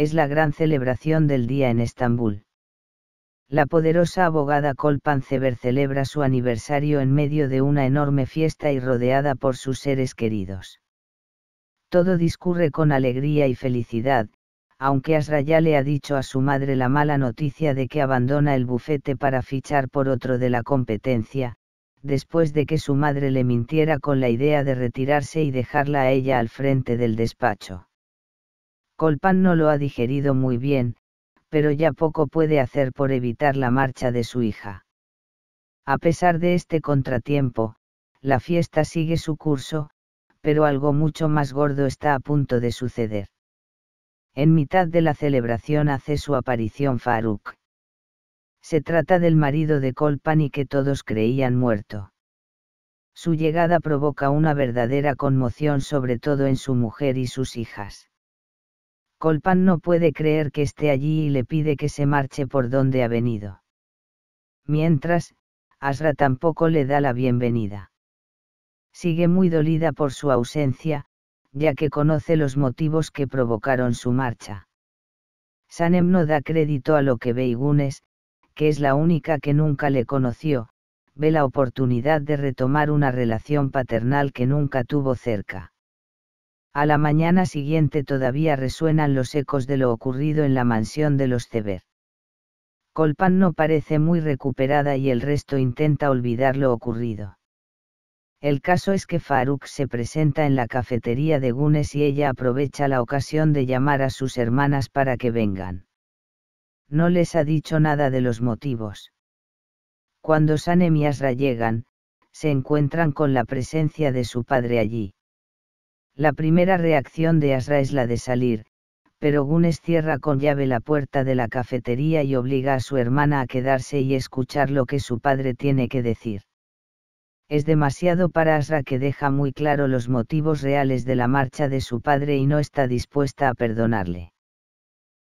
es la gran celebración del día en Estambul. La poderosa abogada Ceber celebra su aniversario en medio de una enorme fiesta y rodeada por sus seres queridos. Todo discurre con alegría y felicidad, aunque Asraya le ha dicho a su madre la mala noticia de que abandona el bufete para fichar por otro de la competencia, después de que su madre le mintiera con la idea de retirarse y dejarla a ella al frente del despacho. Colpan no lo ha digerido muy bien, pero ya poco puede hacer por evitar la marcha de su hija. A pesar de este contratiempo, la fiesta sigue su curso, pero algo mucho más gordo está a punto de suceder. En mitad de la celebración hace su aparición Faruk. Se trata del marido de Colpan y que todos creían muerto. Su llegada provoca una verdadera conmoción sobre todo en su mujer y sus hijas. Colpan no puede creer que esté allí y le pide que se marche por donde ha venido. Mientras, Asra tampoco le da la bienvenida. Sigue muy dolida por su ausencia, ya que conoce los motivos que provocaron su marcha. Sanem no da crédito a lo que ve Igunes, que es la única que nunca le conoció, ve la oportunidad de retomar una relación paternal que nunca tuvo cerca. A la mañana siguiente todavía resuenan los ecos de lo ocurrido en la mansión de los Cever. Colpan no parece muy recuperada y el resto intenta olvidar lo ocurrido. El caso es que Faruk se presenta en la cafetería de Gunes y ella aprovecha la ocasión de llamar a sus hermanas para que vengan. No les ha dicho nada de los motivos. Cuando Sanem y Asra llegan, se encuentran con la presencia de su padre allí. La primera reacción de Asra es la de salir, pero Gunes cierra con llave la puerta de la cafetería y obliga a su hermana a quedarse y escuchar lo que su padre tiene que decir. Es demasiado para Asra que deja muy claro los motivos reales de la marcha de su padre y no está dispuesta a perdonarle.